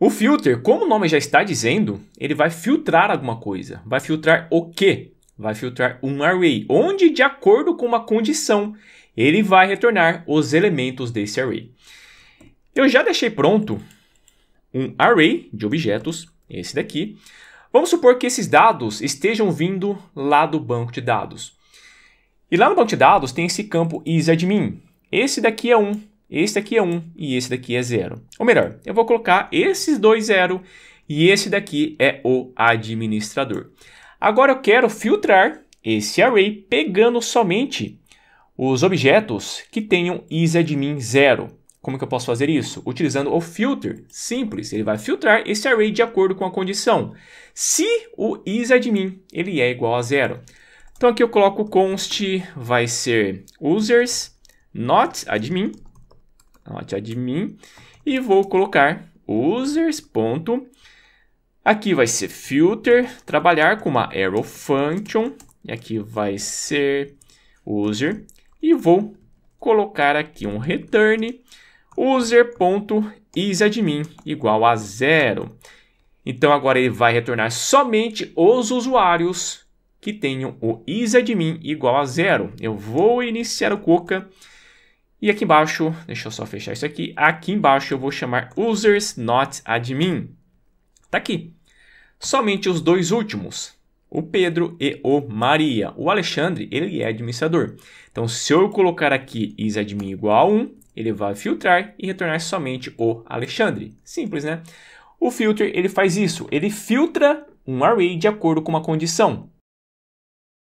O filter, como o nome já está dizendo, ele vai filtrar alguma coisa. Vai filtrar o quê? Vai filtrar um array, onde de acordo com uma condição, ele vai retornar os elementos desse array. Eu já deixei pronto um array de objetos, esse daqui. Vamos supor que esses dados estejam vindo lá do banco de dados. E lá no banco de dados tem esse campo isadmin. Esse daqui é um, este aqui é 1 e esse daqui é 0. Ou melhor, eu vou colocar esses dois 0 e esse daqui é o administrador. Agora eu quero filtrar esse array pegando somente os objetos que tenham isadmin 0. Como que eu posso fazer isso? Utilizando o filter. Simples, ele vai filtrar esse array de acordo com a condição. Se o isadmin ele é igual a zero. Então aqui eu coloco const vai ser users not admin admin, e vou colocar users. Ponto. Aqui vai ser filter, trabalhar com uma arrow function, e aqui vai ser user, e vou colocar aqui um return user.isadmin igual a zero. Então agora ele vai retornar somente os usuários que tenham o isadmin igual a zero. Eu vou iniciar o Coca e aqui embaixo, deixa eu só fechar isso aqui. Aqui embaixo eu vou chamar users not admin. Tá aqui. Somente os dois últimos, o Pedro e o Maria. O Alexandre, ele é administrador. Então, se eu colocar aqui isadmin igual a 1, ele vai filtrar e retornar somente o Alexandre. Simples, né? O filter, ele faz isso. Ele filtra um array de acordo com uma condição.